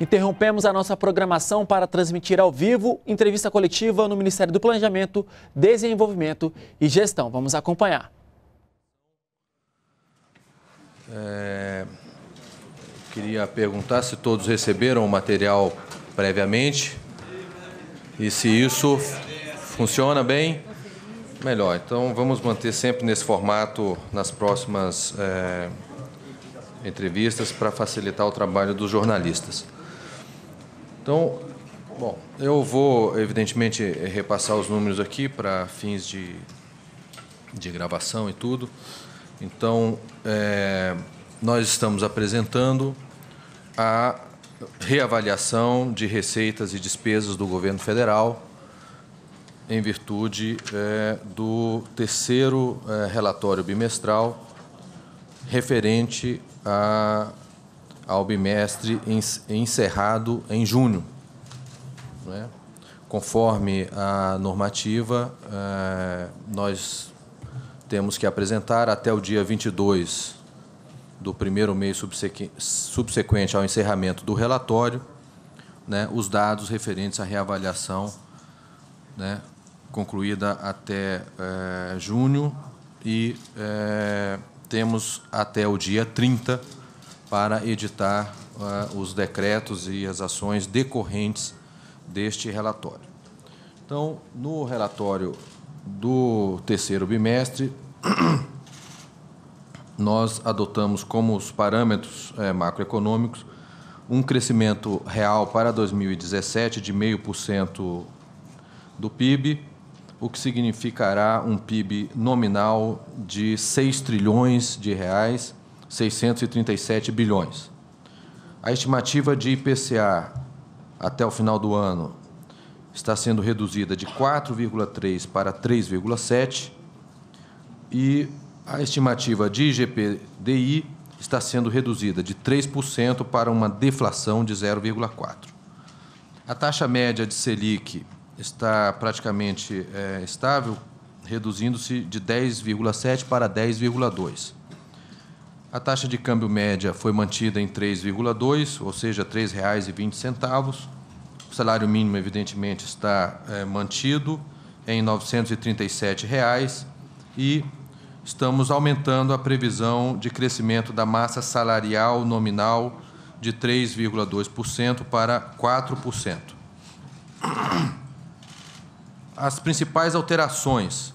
Interrompemos a nossa programação para transmitir ao vivo entrevista coletiva no Ministério do Planejamento, Desenvolvimento e Gestão. Vamos acompanhar. É, queria perguntar se todos receberam o material previamente e se isso funciona bem. Melhor, então vamos manter sempre nesse formato nas próximas é, entrevistas para facilitar o trabalho dos jornalistas. Então, bom, eu vou, evidentemente, repassar os números aqui para fins de, de gravação e tudo. Então, é, nós estamos apresentando a reavaliação de receitas e despesas do governo federal em virtude é, do terceiro é, relatório bimestral referente a ao bimestre encerrado em junho, né? conforme a normativa, eh, nós temos que apresentar até o dia 22 do primeiro mês subsequente ao encerramento do relatório, né, os dados referentes à reavaliação né, concluída até é, junho e é, temos até o dia 30 para editar uh, os decretos e as ações decorrentes deste relatório. Então, no relatório do terceiro bimestre, nós adotamos como os parâmetros eh, macroeconômicos um crescimento real para 2017 de 0,5% do PIB, o que significará um PIB nominal de 6 trilhões de reais, 637 bilhões. A estimativa de IPCA até o final do ano está sendo reduzida de 4,3 para 3,7 e a estimativa de IGPDI está sendo reduzida de 3% para uma deflação de 0,4. A taxa média de Selic está praticamente é, estável, reduzindo-se de 10,7 para 10,2. A taxa de câmbio média foi mantida em 3,2, ou seja, R$ 3,20. O salário mínimo, evidentemente, está é, mantido em R$ 937 reais, e estamos aumentando a previsão de crescimento da massa salarial nominal de 3,2% para 4%. As principais alterações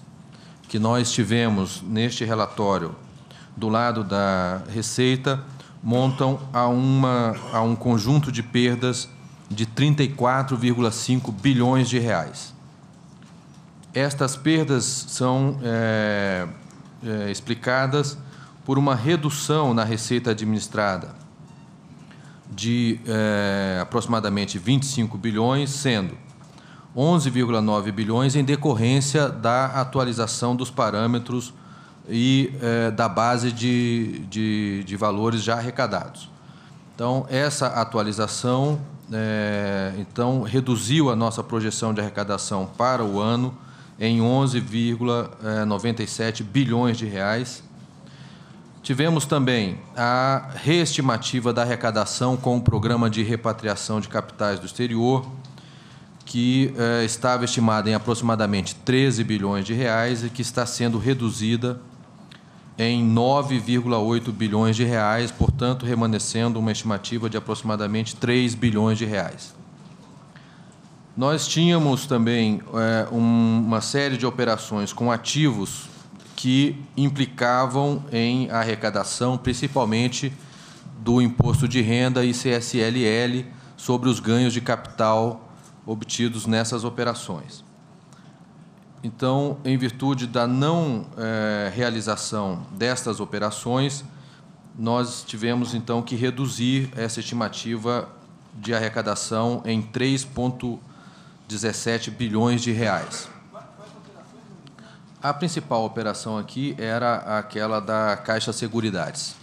que nós tivemos neste relatório do lado da Receita montam a, uma, a um conjunto de perdas de 34,5 bilhões de reais. Estas perdas são é, é, explicadas por uma redução na receita administrada de é, aproximadamente 25 bilhões, sendo 11,9 bilhões em decorrência da atualização dos parâmetros e é, da base de, de, de, valores já arrecadados. Então, essa atualização é, então reduziu a nossa projeção de arrecadação para o ano em 11,97 bilhões de reais. Tivemos também a reestimativa da arrecadação com o programa de repatriação de capitais do exterior, que eh, estava estimada em aproximadamente 13 bilhões de reais e que está sendo reduzida em 9,8 bilhões de reais, portanto, remanescendo uma estimativa de aproximadamente 3 bilhões de reais. Nós tínhamos também é, uma série de operações com ativos que implicavam em arrecadação, principalmente do imposto de renda e CSLL sobre os ganhos de capital obtidos nessas operações. Então, em virtude da não é, realização destas operações, nós tivemos então que reduzir essa estimativa de arrecadação em 3,17 bilhões de reais. A principal operação aqui era aquela da Caixa Seguridades.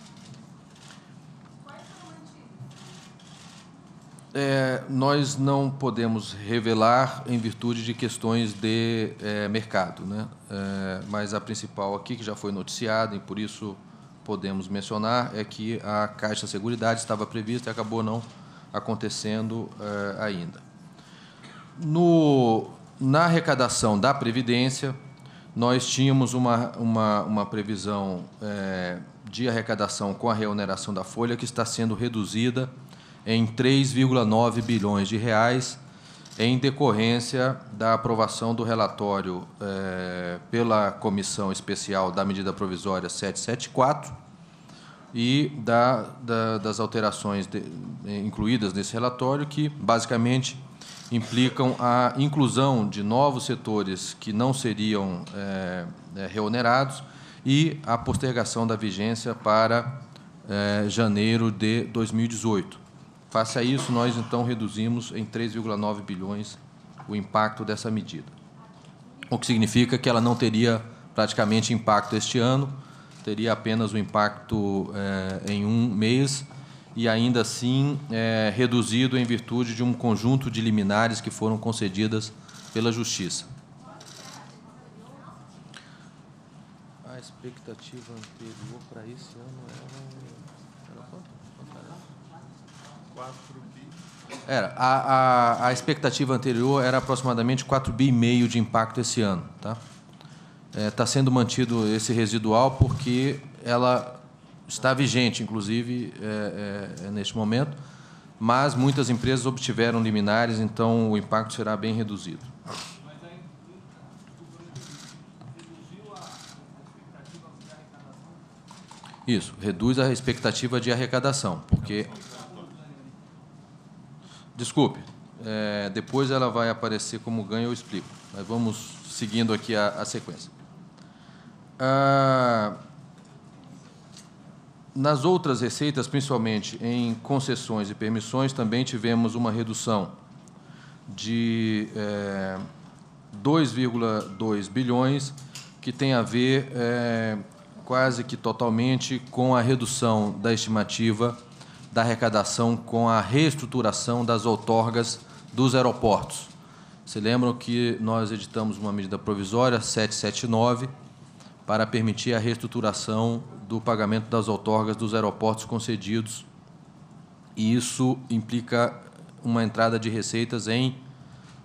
é, nós não podemos revelar em virtude de questões de é, mercado, né? É, mas a principal aqui, que já foi noticiada e por isso podemos mencionar, é que a Caixa Seguridade estava prevista e acabou não acontecendo é, ainda. No, na arrecadação da Previdência, nós tínhamos uma, uma, uma previsão é, de arrecadação com a reoneração da folha que está sendo reduzida em 3,9 bilhões de reais, em decorrência da aprovação do relatório eh, pela Comissão Especial da Medida Provisória 774 e da, da, das alterações de, incluídas nesse relatório, que basicamente implicam a inclusão de novos setores que não seriam eh, eh reonerados e a postergação da vigência para eh, janeiro de 2018. Face a isso, nós então reduzimos em 3,9 bilhões o impacto dessa medida, o que significa que ela não teria praticamente impacto este ano, teria apenas o um impacto é, em um mês e ainda assim é, reduzido em virtude de um conjunto de liminares que foram concedidas pela Justiça. A expectativa anterior para esse ano era 4 bi. Era, a, a, a expectativa anterior era aproximadamente 4 bi e meio de impacto esse ano. Está é, tá sendo mantido esse residual porque ela está vigente, inclusive, é, é, é, neste momento, mas muitas empresas obtiveram liminares, então o impacto será bem reduzido. Isso, reduz a expectativa de arrecadação, porque Desculpe. É, depois ela vai aparecer como ganho, eu explico. Mas vamos seguindo aqui a, a sequência. Ah, nas outras receitas, principalmente em concessões e permissões, também tivemos uma redução de é, 2,2 bilhões, que tem a ver é, quase que totalmente com a redução da estimativa da arrecadação com a reestruturação das outorgas dos aeroportos. Se lembram que nós editamos uma medida provisória 779 para permitir a reestruturação do pagamento das outorgas dos aeroportos concedidos. E isso implica uma entrada de receitas em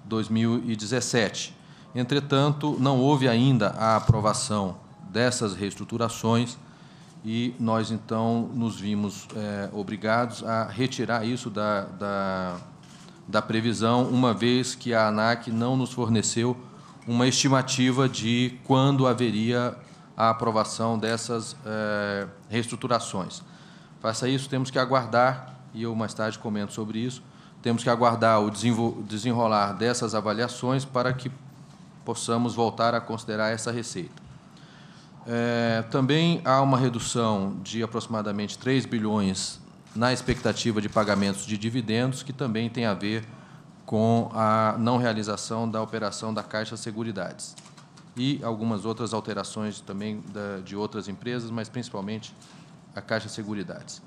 2017. Entretanto, não houve ainda a aprovação dessas reestruturações e nós então nos vimos é, obrigados a retirar isso da, da, da, previsão, uma vez que a ANAC não nos forneceu uma estimativa de quando haveria a aprovação dessas é, reestruturações. Faça isso, temos que aguardar, e eu mais tarde comento sobre isso, temos que aguardar o desenrolar dessas avaliações para que possamos voltar a considerar essa receita. É, também há uma redução de aproximadamente 3 bilhões na expectativa de pagamentos de dividendos, que também tem a ver com a não realização da operação da Caixa Seguridades. E algumas outras alterações também da, de outras empresas, mas principalmente a Caixa Seguridades.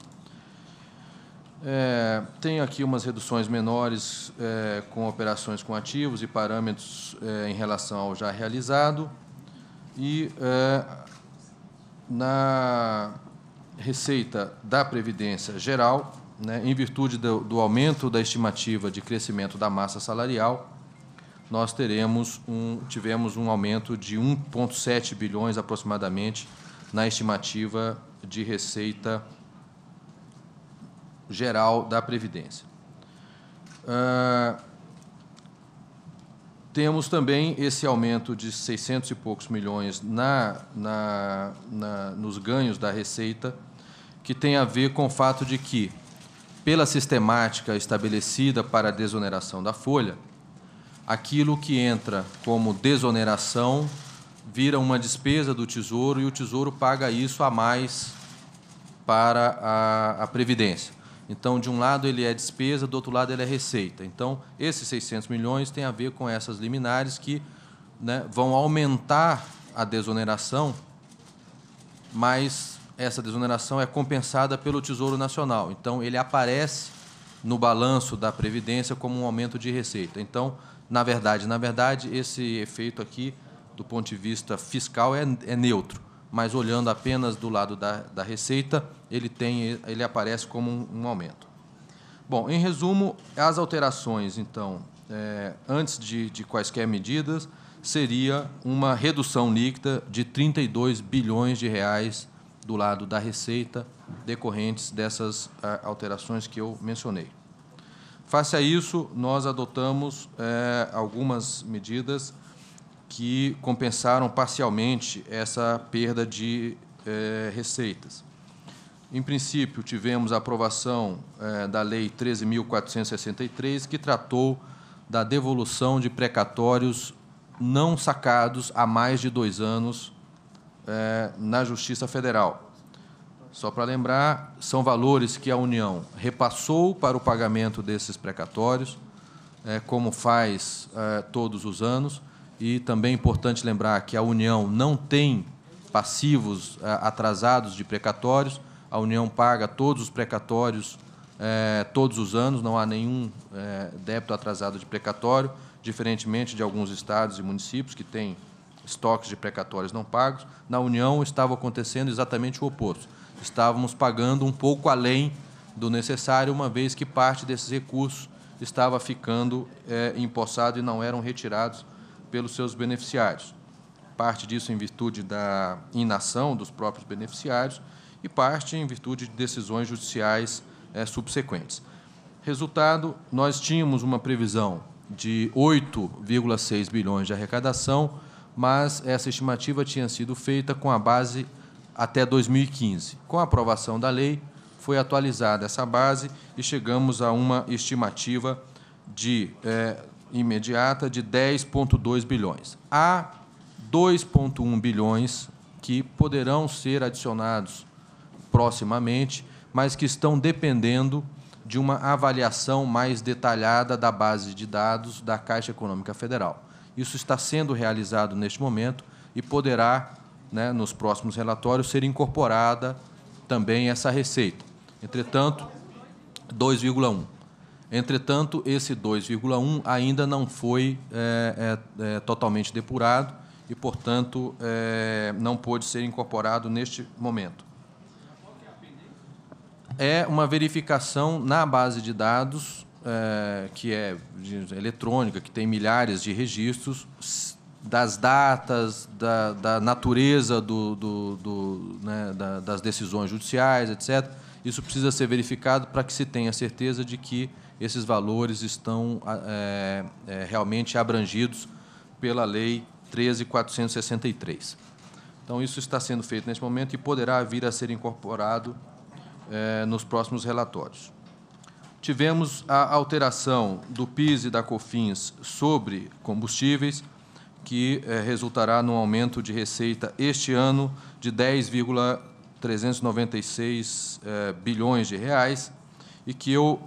É, tem aqui umas reduções menores é, com operações com ativos e parâmetros é, em relação ao já realizado. E é, na receita da Previdência Geral, né, em virtude do, do aumento da estimativa de crescimento da massa salarial, nós teremos um, tivemos um aumento de 1,7 bilhões aproximadamente na estimativa de receita geral da Previdência. Uh, temos também esse aumento de 600 e poucos milhões na, na, na, nos ganhos da Receita, que tem a ver com o fato de que, pela sistemática estabelecida para a desoneração da folha, aquilo que entra como desoneração vira uma despesa do Tesouro e o Tesouro paga isso a mais para a, a Previdência. Então, de um lado ele é despesa, do outro lado ele é receita. Então, esses 600 milhões têm a ver com essas liminares que né, vão aumentar a desoneração, mas essa desoneração é compensada pelo Tesouro Nacional. Então, ele aparece no balanço da Previdência como um aumento de receita. Então, na verdade, na verdade, esse efeito aqui, do ponto de vista fiscal, é, é neutro. Mas olhando apenas do lado da, da receita, ele, tem, ele aparece como um, aumento. Bom, em resumo, as alterações, então, é, antes de, de quaisquer medidas, seria uma redução líquida de 32 bilhões de reais do lado da receita decorrentes dessas é, alterações que eu mencionei. Face a isso, nós adotamos é, algumas medidas que compensaram parcialmente essa perda de é, receitas. Em princípio, tivemos a aprovação eh, da Lei 13.463, que tratou da devolução de precatórios não sacados há mais de dois anos eh, na Justiça Federal. Só para lembrar, são valores que a União repassou para o pagamento desses precatórios, eh, como faz todos os anos, e também é importante lembrar que a União não tem passivos atrasados de precatórios a União paga todos os precatórios é, todos os anos, não há nenhum é, débito atrasado de precatório, diferentemente de alguns estados e municípios que têm estoques de precatórios não pagos. Na União estava acontecendo exatamente o oposto. Estávamos pagando um pouco além do necessário, uma vez que parte desses recursos estava ficando eh, empossado e não eram retirados pelos seus beneficiários. Parte disso em virtude da inação dos próprios beneficiários e parte em virtude de decisões judiciais é, subsequentes. Resultado, nós tínhamos uma previsão de 8,6 bilhões de arrecadação, mas essa estimativa tinha sido feita com a base até 2015. Com a aprovação da lei, foi atualizada essa base e chegamos a uma estimativa de é, imediata de 10,2 bilhões. Há 2,1 bilhões que poderão ser adicionados proximamente, mas que estão dependendo de uma avaliação mais detalhada da base de dados da Caixa Econômica Federal. Isso está sendo realizado neste momento e poderá, né, nos próximos relatórios, ser incorporada também essa receita. Entretanto, 2,1. Entretanto, esse 2,1 ainda não foi é, é, é, totalmente depurado e, portanto, é, não pôde ser incorporado neste momento é uma verificação na base de dados, é, que é eletrônica, que tem milhares de registros, das datas, da, da natureza do, do, do né, da, das decisões judiciais, etc. Isso precisa ser verificado para que se tenha certeza de que esses valores estão é, é, realmente abrangidos pela Lei 13.463. Então, isso está sendo feito neste momento e poderá vir a ser incorporado eh, nos próximos relatórios. Tivemos a alteração do PIS e da COFINS sobre combustíveis, que eh, resultará num aumento de receita este ano de 10,396 eh, bilhões de reais e que eu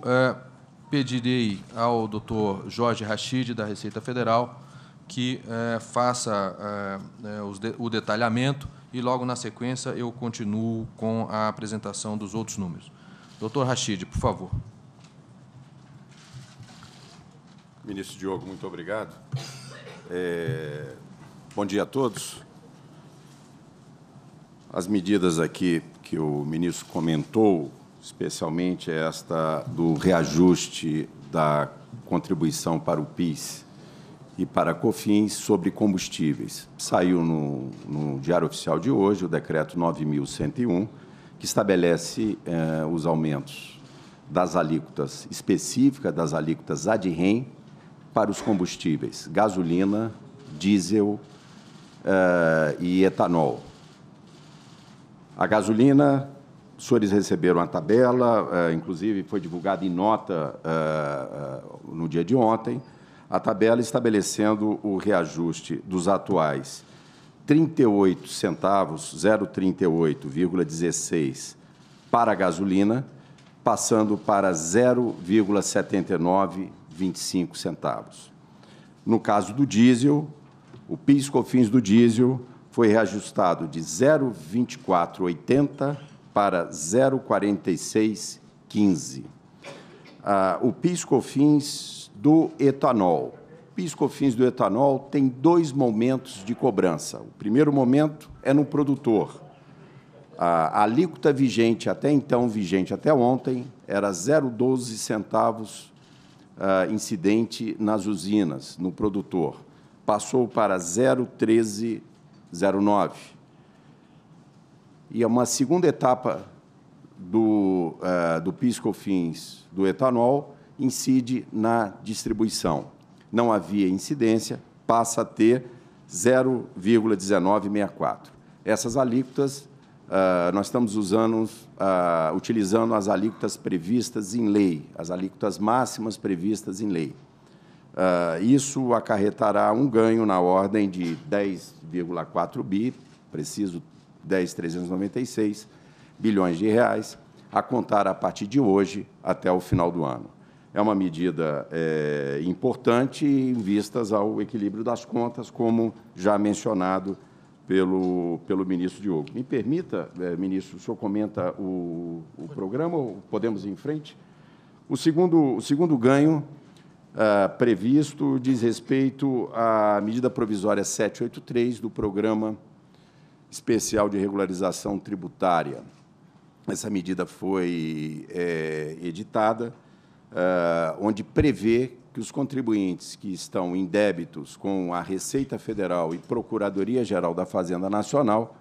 pedirei ao doutor Jorge Rachid, da Receita Federal, que faça o detalhamento e logo na sequência eu continuo com a apresentação dos outros números. Doutor Rachid, por favor. Ministro Diogo, muito obrigado. É, bom dia a todos. As medidas aqui que o ministro comentou, especialmente esta do reajuste da contribuição para o PIS, e para COFINS sobre combustíveis. Saiu no, no, Diário Oficial de hoje o decreto 9101, que estabelece eh, os aumentos das alíquotas específicas, das alíquotas ad rem, para os combustíveis gasolina, diesel eh, e etanol. A gasolina, os senhores receberam a tabela, eh, inclusive foi divulgada em nota eh, eh, no dia de ontem, a tabela estabelecendo o reajuste dos atuais 38 centavos, 0,38,16 para a gasolina, passando para 0,7925 centavos. No caso do diesel, o PIS/COFINS do diesel foi reajustado de 0,2480 para 0,4615. Ah, o PIS/COFINS do etanol. Piscofins do etanol tem dois momentos de cobrança. O primeiro momento é no produtor. A alíquota vigente, até então vigente, até ontem, era 0,12 centavos uh, incidente nas usinas, no produtor. Passou para 0,1309. E é uma segunda etapa do, uh, do PIS-COFINS do etanol incide na distribuição. Não havia incidência, passa a ter 0,1964. Essas alíquotas, ah, nós estamos usando, ah, utilizando as alíquotas previstas em lei, as alíquotas máximas previstas em lei. Ah, isso acarretará um ganho na ordem de 10,4 bi, preciso 10,396 bilhões de reais, a contar a partir de hoje até o final do ano. É uma medida é, importante em vistas ao equilíbrio das contas, como já mencionado pelo, pelo ministro Diogo. Me permita, é, ministro, o senhor comenta o, o programa ou podemos ir em frente? O segundo, o segundo ganho ah, previsto diz respeito à medida provisória 783 do Programa Especial de Regularização Tributária. Essa medida foi é, editada eh, onde prevê que os contribuintes que estão em débitos com a Receita Federal e Procuradoria Geral da Fazenda Nacional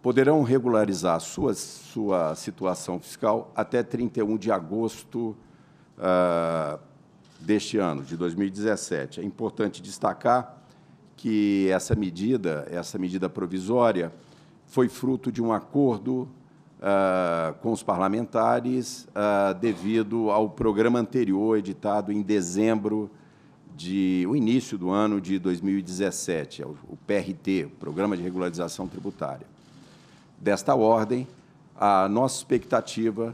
poderão regularizar sua, sua situação fiscal até 31 de agosto uh, deste ano, de 2017. É importante destacar que essa medida, essa medida provisória, foi fruto de um acordo ah, com os parlamentares uh, devido ao programa anterior editado em dezembro de o início do ano de 2017, é o PRT, Programa de Regularização Tributária. Desta ordem, a nossa expectativa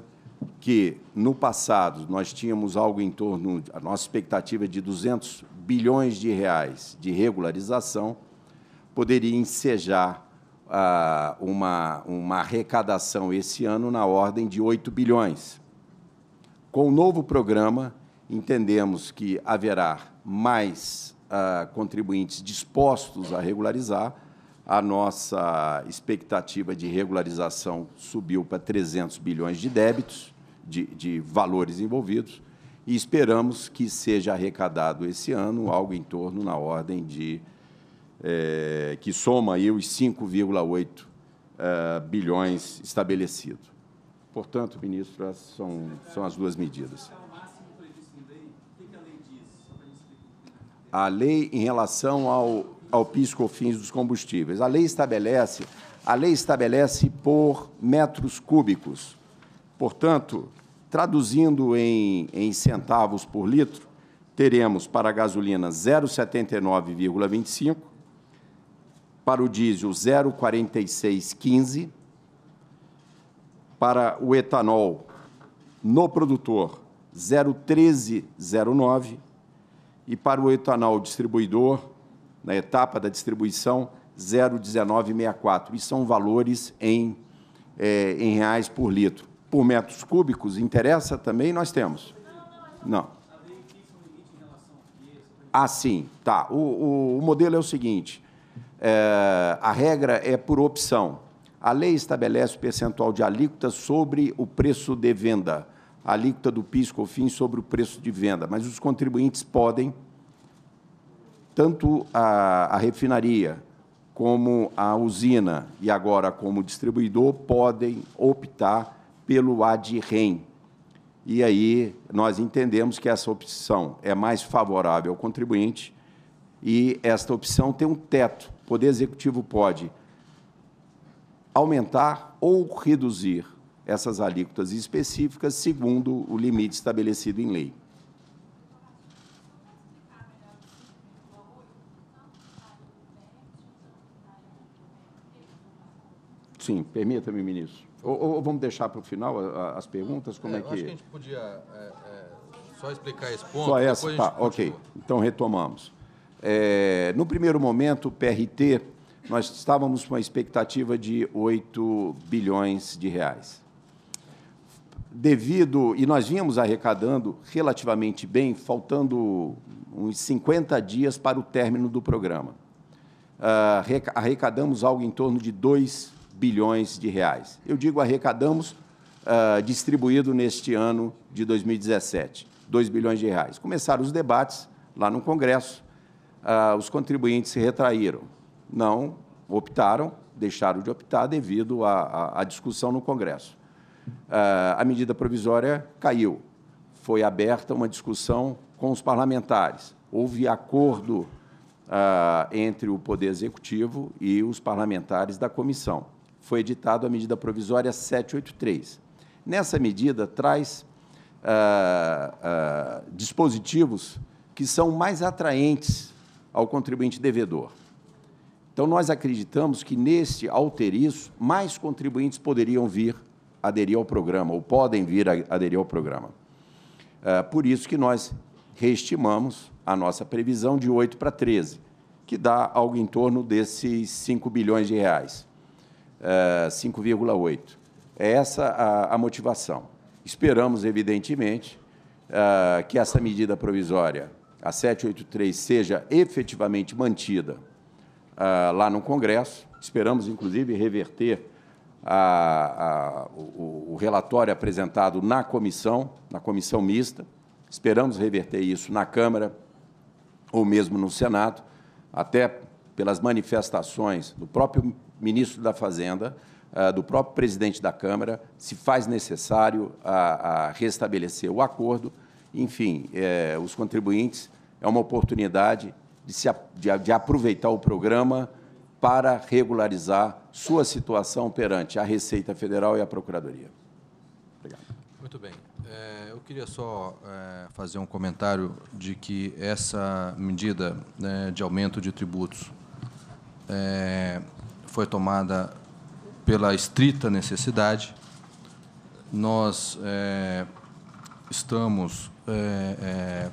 que no passado nós tínhamos algo em torno, a nossa expectativa de 200 bilhões de reais de regularização, poderia ensejar uma, uma arrecadação esse ano na ordem de 8 bilhões. Com o novo programa, entendemos que haverá mais ah, contribuintes dispostos a regularizar. A nossa expectativa de regularização subiu para 300 bilhões de débitos, de, de valores envolvidos, e esperamos que seja arrecadado esse ano algo em torno na ordem de é, que soma aí os 5,8 é, bilhões estabelecido. Portanto, ministro, essas são, são as duas medidas. A lei em relação ao, ao pisco fins dos combustíveis. A lei estabelece, a lei estabelece por metros cúbicos. Portanto, traduzindo em, em centavos por litro, teremos para a gasolina 0,79,25 para o diesel 0,4615, para o etanol no produtor 01309 e para o etanol distribuidor, na etapa da distribuição, 01964. E são valores em, é, em reais por litro. Por metros cúbicos, interessa também? Nós temos. Não. não. Ah, sim, tá. O, o, o modelo é o seguinte: é, a regra é por opção. A lei estabelece o percentual de alíquota sobre o preço de venda, a alíquota do PIS COFINS sobre o preço de venda, mas os contribuintes podem tanto a, a refinaria como a usina e agora como distribuidor podem optar pelo ADREM. E aí nós entendemos que essa opção é mais favorável ao contribuinte e esta opção tem um teto Poder Executivo pode aumentar ou reduzir essas alíquotas específicas segundo o limite estabelecido em lei. Sim, permita-me, ministro. Ou, ou, vamos deixar para o final as perguntas? Como é, é que... Acho que a gente podia é, é, só explicar esse ponto. Só essa? Tá, ok. Então, retomamos. É, no primeiro momento, o PRT, nós estávamos com uma expectativa de 8 bilhões de reais. Devido, e nós vínhamos arrecadando relativamente bem, faltando uns 50 dias para o término do programa. Uh, arrecadamos algo em torno de 2 bilhões de reais. Eu digo arrecadamos uh, distribuído neste ano de 2017, 2 bilhões de reais. Começaram os debates lá no Congresso, ah, os contribuintes se retraíram. Não optaram, deixaram de optar devido à, discussão no Congresso. Ah, a medida provisória caiu. Foi aberta uma discussão com os parlamentares. Houve acordo ah, entre o Poder Executivo e os parlamentares da comissão. Foi editada a medida provisória 783. Nessa medida, traz ah, ah, dispositivos que são mais atraentes ao contribuinte devedor. Então, nós acreditamos que neste alteriço, mais contribuintes poderiam vir aderir ao programa, ou podem vir aderir ao programa. É, por isso que nós reestimamos a nossa previsão de 8 para 13, que dá algo em torno desses 5 bilhões de reais, 5,8. É, é essa a motivação. Esperamos, evidentemente, é, que essa medida provisória a 783 seja efetivamente mantida ah, lá no Congresso. Esperamos, inclusive, reverter a, a, o, o relatório apresentado na comissão, na comissão mista. Esperamos reverter isso na Câmara ou mesmo no Senado, até pelas manifestações do próprio ministro da Fazenda, ah, do próprio presidente da Câmara, se faz necessário a restabelecer o acordo enfim, é, os contribuintes, é uma oportunidade de, se, de, de aproveitar o programa para regularizar sua situação perante a Receita Federal e a Procuradoria. Obrigado. Muito bem. É, eu queria só é, fazer um comentário de que essa medida né, de aumento de tributos é, foi tomada pela estrita necessidade. Nós é, estamos é, é,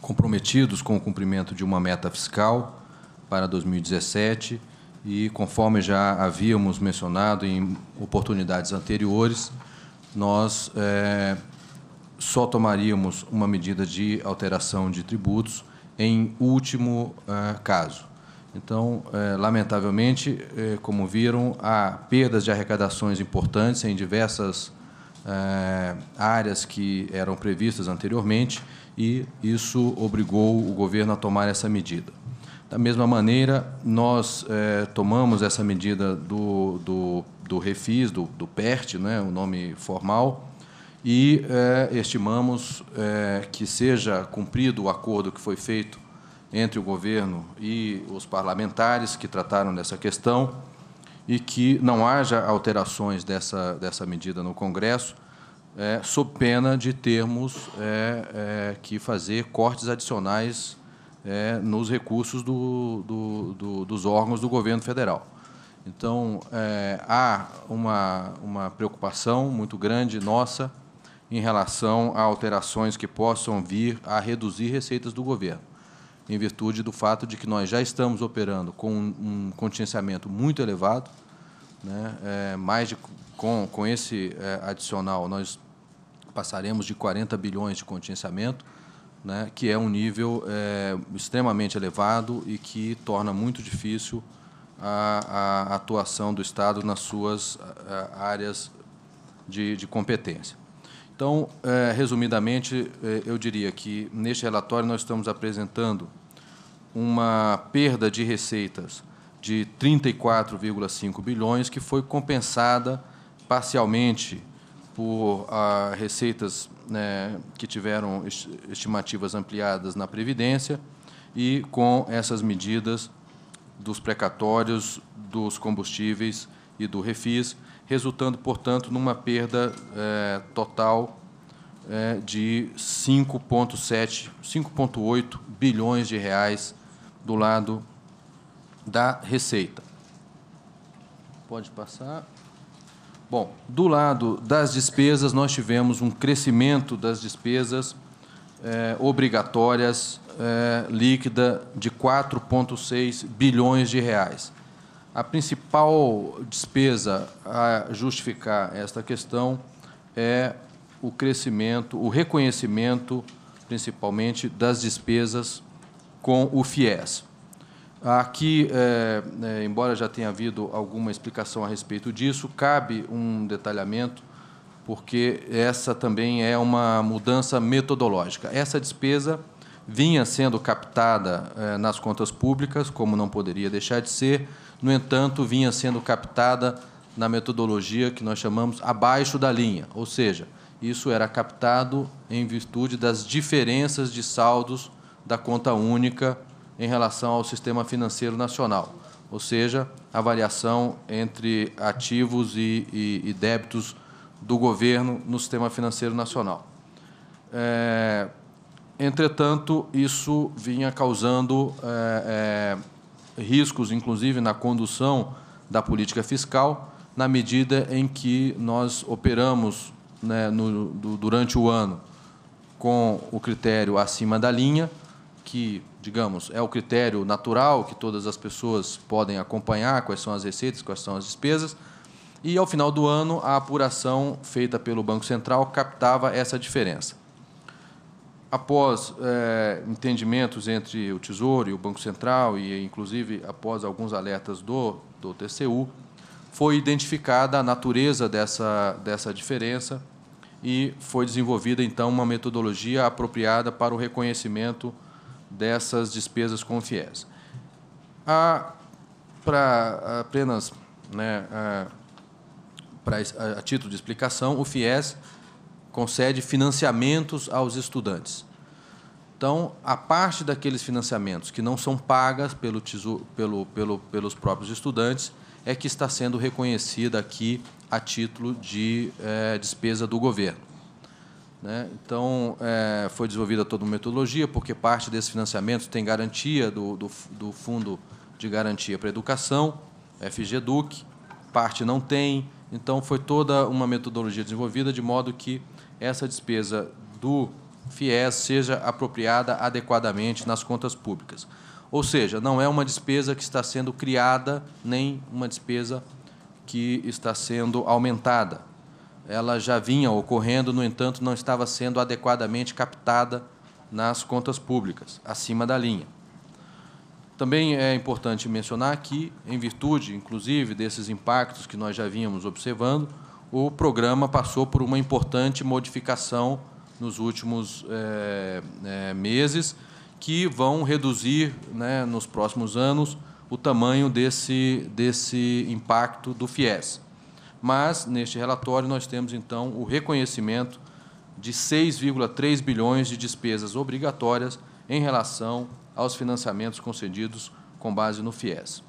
comprometidos com o cumprimento de uma meta fiscal para 2017 e, conforme já havíamos mencionado em oportunidades anteriores, nós é, só tomaríamos uma medida de alteração de tributos em último é, caso. Então, é, lamentavelmente, como viram, há perdas de arrecadações importantes em diversas é, áreas que eram previstas anteriormente e isso obrigou o governo a tomar essa medida. Da mesma maneira, nós é, tomamos essa medida do, do, do Refis, do, do PERT, né, o nome formal, e é, estimamos que seja cumprido o acordo que foi feito entre o governo e os parlamentares que trataram dessa questão e que não haja alterações dessa, dessa medida no Congresso, é, sob pena de termos é, é, que fazer cortes adicionais é, nos recursos do, do, do, dos órgãos do governo federal. Então, é, há uma, uma preocupação muito grande nossa em relação a alterações que possam vir a reduzir receitas do governo em virtude do fato de que nós já estamos operando com um contingenciamento muito elevado, né? É, mais de, com, com esse é, adicional, nós passaremos de 40 bilhões de contingenciamento, né? que é um nível é, extremamente elevado e que torna muito difícil a, a atuação do Estado nas suas a, é, áreas de, de competência. Então, é, resumidamente, é, eu diria que neste relatório nós estamos apresentando uma perda de receitas de 34,5 bilhões, que foi compensada parcialmente por ah, receitas né, que tiveram estimativas ampliadas na Previdência e com essas medidas dos precatórios, dos combustíveis e do refis, resultando, portanto, numa perda é, total é, de 5,7, 5,8 bilhões de reais do lado da receita. Pode passar. Bom, do lado das despesas, nós tivemos um crescimento das despesas é, obrigatórias é, líquida de 4,6 bilhões de reais. A principal despesa a justificar esta questão é o crescimento, o reconhecimento, principalmente, das despesas com o FIES. Aqui, é, é, embora já tenha havido alguma explicação a respeito disso, cabe um detalhamento, porque essa também é uma mudança metodológica. Essa despesa vinha sendo captada é, nas contas públicas, como não poderia deixar de ser, no entanto, vinha sendo captada na metodologia que nós chamamos abaixo da linha, ou seja, isso era captado em virtude das diferenças de saldos da conta única em relação ao sistema financeiro nacional, ou seja, a variação entre ativos e, e, e débitos do governo no sistema financeiro nacional. É, entretanto, isso vinha causando é, é, riscos, inclusive na condução da política fiscal, na medida em que nós operamos né, no, durante o ano com o critério acima da linha, que, digamos, é o critério natural que todas as pessoas podem acompanhar, quais são as receitas, quais são as despesas, e ao final do ano a apuração feita pelo Banco Central captava essa diferença após é, entendimentos entre o Tesouro e o Banco Central, e inclusive após alguns alertas do, do TCU, foi identificada a natureza dessa, dessa diferença e foi desenvolvida então uma metodologia apropriada para o reconhecimento dessas despesas com FIES. A, para apenas né, a, para, a título de explicação, o FIES concede financiamentos aos estudantes. Então, a parte daqueles financiamentos que não são pagas pelo tesouro, pelo, pelo, pelos próprios estudantes é que está sendo reconhecida aqui a título de é, despesa do governo. Né? Então, é, foi desenvolvida toda uma metodologia, porque parte desse financiamento tem garantia do, do, do Fundo de Garantia para a Educação, FGEDUC, parte não tem, então, foi toda uma metodologia desenvolvida de modo que essa despesa do FIES seja apropriada adequadamente nas contas públicas. Ou seja, não é uma despesa que está sendo criada, nem uma despesa que está sendo aumentada. Ela já vinha ocorrendo, no entanto, não estava sendo adequadamente captada nas contas públicas, acima da linha. Também é importante mencionar que, em virtude, inclusive, desses impactos que nós já vínhamos observando, o programa passou por uma importante modificação nos últimos é, é, meses, que vão reduzir, né, nos próximos anos, o tamanho desse, desse impacto do FIES. Mas, neste relatório, nós temos, então, o reconhecimento de 6,3 bilhões de despesas obrigatórias em relação aos financiamentos concedidos com base no FIES.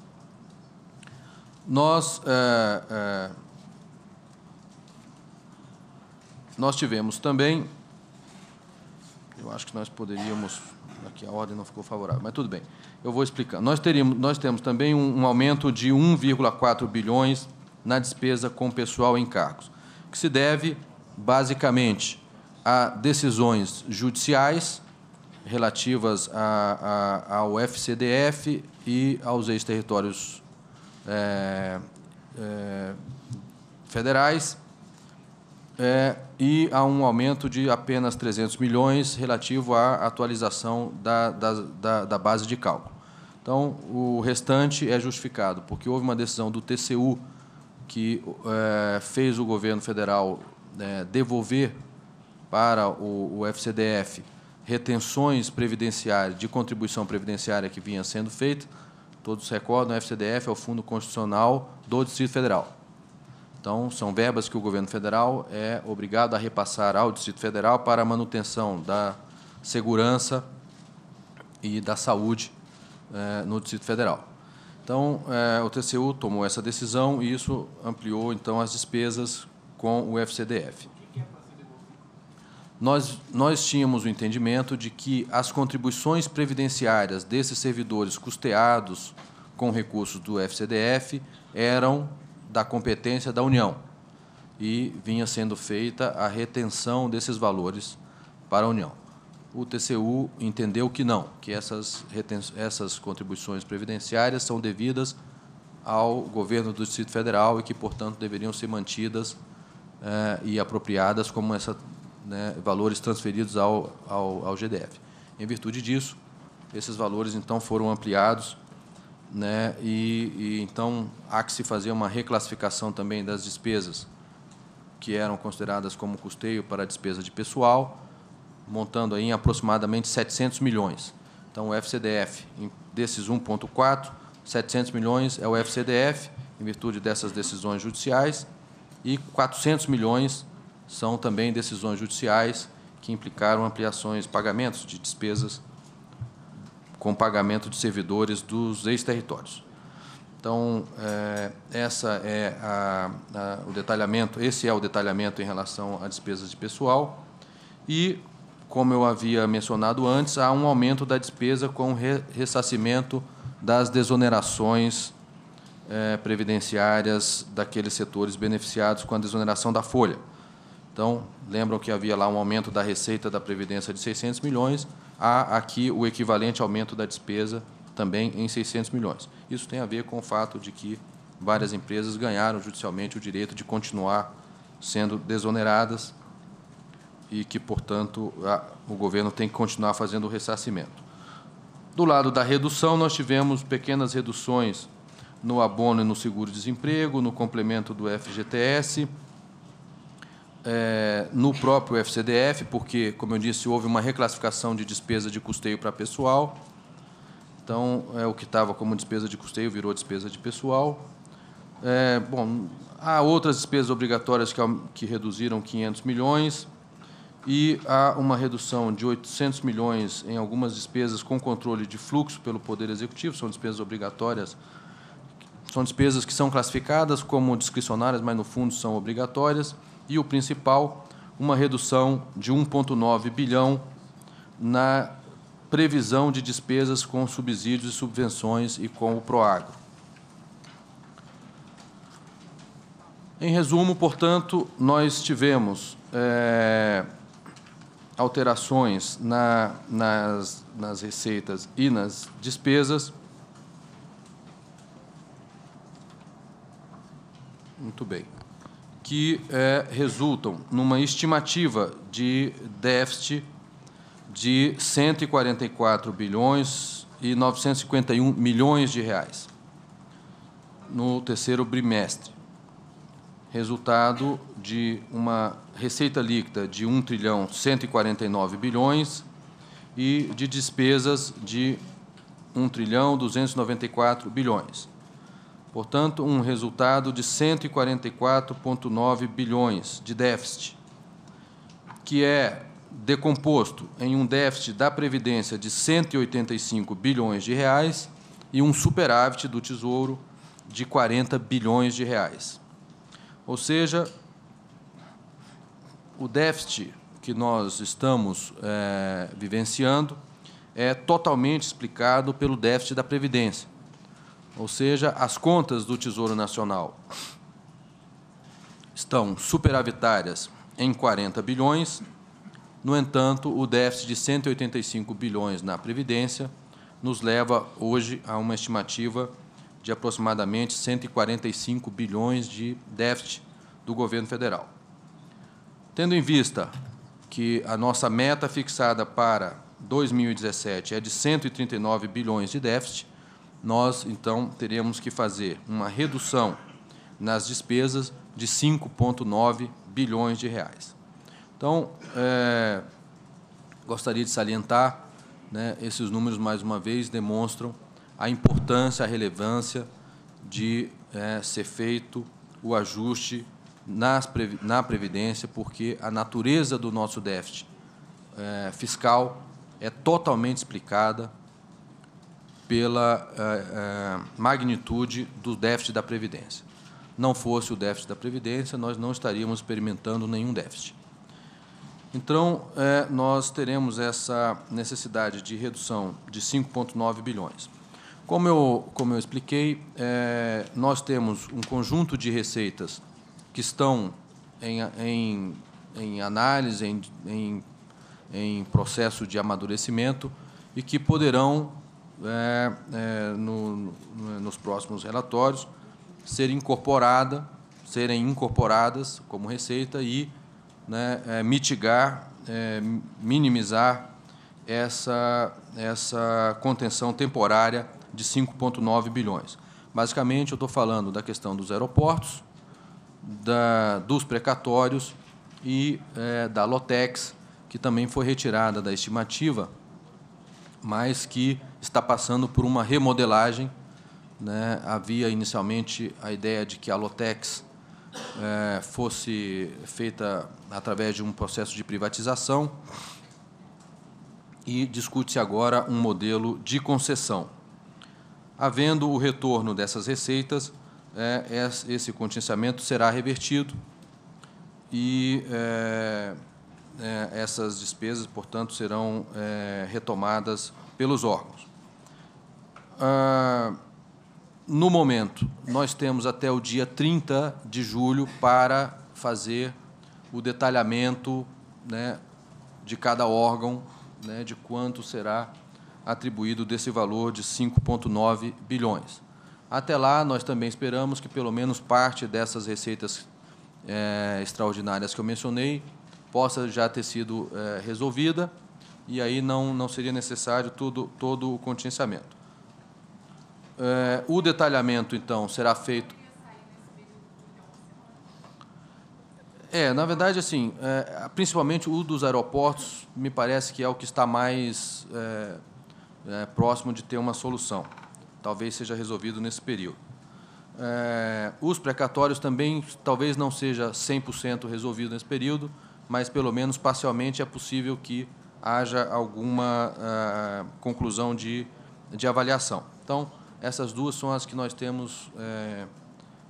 Nós, é, é, nós tivemos também, eu acho que nós poderíamos, aqui a ordem não ficou favorável, mas tudo bem, eu vou explicar. Nós, teríamos, nós temos também um, um aumento de 1,4 bilhões na despesa com pessoal em cargos, que se deve basicamente a decisões judiciais relativas a, a, ao FCDF e aos ex-territórios é, é, federais é, e a um aumento de apenas 300 milhões relativo à atualização da, da, da, da base de cálculo. Então, o restante é justificado, porque houve uma decisão do TCU que é, fez o governo federal é, devolver para o, o FCDF retenções previdenciárias, de contribuição previdenciária que vinha sendo feita, todos recordam, o FCDF é o Fundo Constitucional do Distrito Federal. Então, são verbas que o governo federal é obrigado a repassar ao Distrito Federal para a manutenção da segurança e da saúde é, no Distrito Federal. Então, é, o TCU tomou essa decisão e isso ampliou, então, as despesas com o FCDF nós, nós tínhamos o entendimento de que as contribuições previdenciárias desses servidores custeados com recursos do FCDF eram da competência da União e vinha sendo feita a retenção desses valores para a União. O TCU entendeu que não, que essas, essas contribuições previdenciárias são devidas ao governo do Distrito Federal e que, portanto, deveriam ser mantidas eh, e apropriadas como essa né, valores transferidos ao, ao, ao GDF. Em virtude disso, esses valores então foram ampliados né? E, e, então há que se fazer uma reclassificação também das despesas que eram consideradas como custeio para a despesa de pessoal, montando aí em aproximadamente 700 milhões. Então o FCDF desses 1.4, 700 milhões é o FCDF em virtude dessas decisões judiciais e 400 milhões são também decisões judiciais que implicaram ampliações, pagamentos de despesas com pagamento de servidores dos ex-territórios. Então, é, essa é a, a, o detalhamento, esse é o detalhamento em relação a despesas de pessoal. E, como eu havia mencionado antes, há um aumento da despesa com re, das desonerações é, previdenciárias daqueles setores beneficiados com a desoneração da folha. Então, lembram que havia lá um aumento da receita da Previdência de 600 milhões, há aqui o equivalente aumento da despesa também em 600 milhões. Isso tem a ver com o fato de que várias empresas ganharam judicialmente o direito de continuar sendo desoneradas e que, portanto, a, o governo tem que continuar fazendo o ressarcimento. Do lado da redução, nós tivemos pequenas reduções no abono e no seguro-desemprego, no complemento do FGTS, é, no próprio FCDF, porque, como eu disse, houve uma reclassificação de despesa de custeio para pessoal. Então, é, o que estava como despesa de custeio virou despesa de pessoal. É, bom, há outras despesas obrigatórias que, que reduziram 500 milhões e há uma redução de 800 milhões em algumas despesas com controle de fluxo pelo Poder Executivo, são despesas obrigatórias, são despesas que são classificadas como discricionárias, mas no fundo são obrigatórias e o principal, uma redução de 1,9 bilhão na previsão de despesas com subsídios e subvenções e com o Proagro. Em resumo, portanto, nós tivemos é, alterações na, nas, nas receitas e nas despesas. Muito bem que é, resultam numa estimativa de déficit de 144 bilhões e 951 milhões de reais no terceiro bimestre. Resultado de uma receita líquida de 1 trilhão 149 bilhões e de despesas de 1 trilhão 294 bilhões portanto, um resultado de 144,9 bilhões de déficit, que é decomposto em um déficit da Previdência de 185 bilhões de reais e um superávit do Tesouro de 40 bilhões de reais. Ou seja, o déficit que nós estamos é, vivenciando é totalmente explicado pelo déficit da Previdência ou seja, as contas do Tesouro Nacional estão superavitárias em 40 bilhões. No entanto, o déficit de 185 bilhões na Previdência nos leva hoje a uma estimativa de aproximadamente 145 bilhões de déficit do governo federal. Tendo em vista que a nossa meta fixada para 2017 é de 139 bilhões de déficit, nós então teremos que fazer uma redução nas despesas de 5,9 bilhões de reais. Então, é, gostaria de salientar, né, esses números, mais uma vez, demonstram a importância, a relevância de é, ser feito o ajuste nas, na Previdência, porque a natureza do nosso déficit é, fiscal é totalmente explicada pela eh, eh, magnitude do déficit da Previdência. Não fosse o déficit da Previdência, nós não estaríamos experimentando nenhum déficit. Então, eh, nós teremos essa necessidade de redução de 5,9 bilhões. Como eu, como eu expliquei, nós temos um conjunto de receitas que estão em, em, em análise, em, em, em processo de amadurecimento e que poderão é, é, no, no, nos próximos relatórios ser incorporada, serem incorporadas como receita e né, é, mitigar, é, minimizar essa, essa contenção temporária de 5,9 bilhões. Basicamente, eu estou falando da questão dos aeroportos, da, dos precatórios e é, da Lotex, que também foi retirada da estimativa mas que está passando por uma remodelagem. Né? Havia inicialmente a ideia de que a Lotex é, fosse feita através de um processo de privatização e discute-se agora um modelo de concessão. Havendo o retorno dessas receitas, é, esse contingenciamento será revertido e é, né, essas despesas, portanto, serão é, retomadas pelos órgãos. Ah, no momento, nós temos até o dia 30 de julho para fazer o detalhamento né, de cada órgão, né, de quanto será atribuído desse valor de 5,9 bilhões. Até lá, nós também esperamos que pelo menos parte dessas receitas é, extraordinárias que eu mencionei possa já ter sido é, resolvida e aí não, não seria necessário tudo, todo o contingenciamento. É, o detalhamento, então, será feito. É, na verdade, assim, é, principalmente o dos aeroportos, me parece que é o que está mais próximo de ter uma solução. Talvez seja resolvido nesse período. os precatórios também talvez não seja 100% resolvido nesse período, mas pelo menos parcialmente é possível que haja alguma ah, conclusão de, de avaliação. Então, essas duas são as que nós temos é,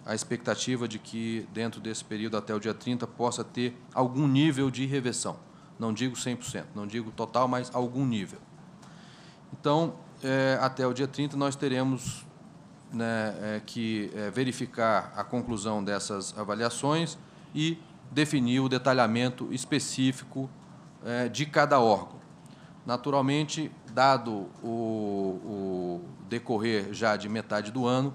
a expectativa de que, dentro desse período até o dia 30, possa ter algum nível de reversão. Não digo 100%, não digo total, mas algum nível. Então, é, até o dia 30, nós teremos né, é, que verificar a conclusão dessas avaliações e definir o detalhamento específico é, de cada órgão. Naturalmente, dado o, o, decorrer já de metade do ano,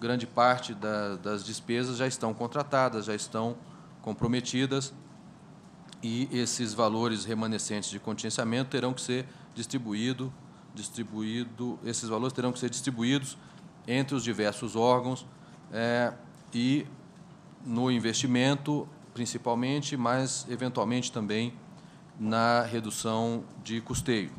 grande parte da, das despesas já estão contratadas, já estão comprometidas, e esses valores remanescentes de contingenciamento terão que ser distribuído, distribuído esses valores terão que ser distribuídos entre os diversos órgãos é, e no investimento principalmente, mas eventualmente também na redução de custeio.